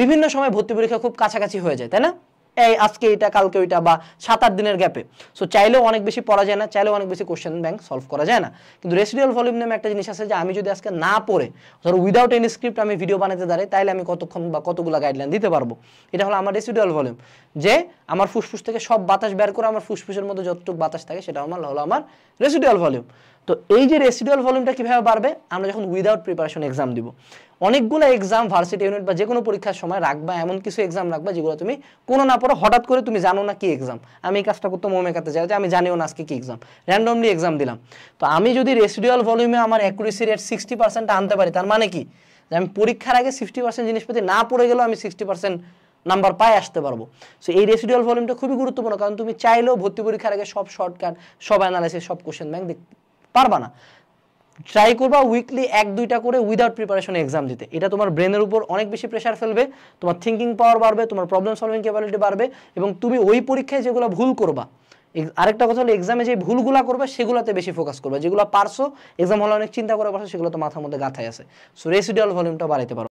বিভিন্ন সময় ভর্তি পরীক্ষা খুব কাছাকাছি হয়ে যায় তাই না এই আজকে এটা কালকে ওইটা বা সাত আট দিনের গ্যাপে সো চাইলেও অনেক বেশি পড়া যায় না চাইলেও অনেক বেশি কোশ্চেন ব্যাংক সলভ করা যায় না কিন্তু রেসিডিয়াল ভলিউম নামে একটা জিনিস আছে যে আমি যদি আজকে না পড়ে ধরো উইদাউট এনি স্ক্রিপ্ট আমি ভিডিও বানাতে দাঁড়াই তাহলে আমি কতক্ষণ বা কতগুলো গাইডলাইন দিতে পারবো এটা হলো আমার রেসিডিয়াল ভলিউম যে আমার ফুসফুস থেকে সব বাতাস বের করে আমার ফুসফুসের মধ্যে যতটুকু বাতাস থাকে সেটা আমার হলো আমার রেসিডিয়াল ভলিউম তো এই যে রেসিডিয়াল ভলিউমটা কীভাবে বাড়বে আমরা যখন উইদাউট প্রিপারেশন এক্সাম দিব অনেকগুলো এক্সাম ভার্সিটি ইউনিট বা যে কোনো পরীক্ষার সময় রাখবা এমন কিছু এক্সাম রাখবা যেগুলো তুমি কোনো না পড়ো হঠাৎ করে তুমি জানো না কি এক্সাম আমি এই কাজটা করতে মোমেকাতে যাই যে আমি জানিও না আজকে কি এক্সাম র্যান্ডমলি এক্সাম দিলাম তো আমি যদি রেসিডুয়াল ভলিউমে আমার অ্যাকুরেসি রেট সিক্সটি পার্সেন্ট আনতে পারি তার মানে কি যে আমি পরীক্ষার আগে সিক্সটি পার্সেন্ট জিনিসপাতি না পড়ে গেলেও আমি সিক্সটি পার্সেন্ট নাম্বার পায় আসতে পারবো সো এই রেসিডুয়াল ভলিউমটা খুবই গুরুত্বপূর্ণ কারণ তুমি চাইলেও ভর্তি পরীক্ষার আগে সব শর্টকাট সব অ্যানালাইসিস সব কোশ্চেন ব্যাংক দেখতে পারবা না ট্রাই করবা উইকলি এক দুইটা করে উইদাউট প্রিপারেশন এক্সাম দিতে এটা তোমার ব্রেনের উপর অনেক বেশি প্রেশার ফেলবে তোমার থিঙ্কিং পাওয়ার বাড়বে তোমার প্রবলেম সলভিং ক্যাপাবিলিটি বাড়বে এবং তুমি ওই পরীক্ষায় যেগুলো ভুল করবা আরেকটা কথা হলো এক্সামে যে ভুলগুলো করবে সেগুলোতে বেশি ফোকাস করবে যেগুলো পারছো এক্সাম হলে অনেক চিন্তা করে পারছো সেগুলো তো মাথার মধ্যে গাথায় আছে সো রেসিডিয়াল ভলিউমটা বাড়াইতে পারো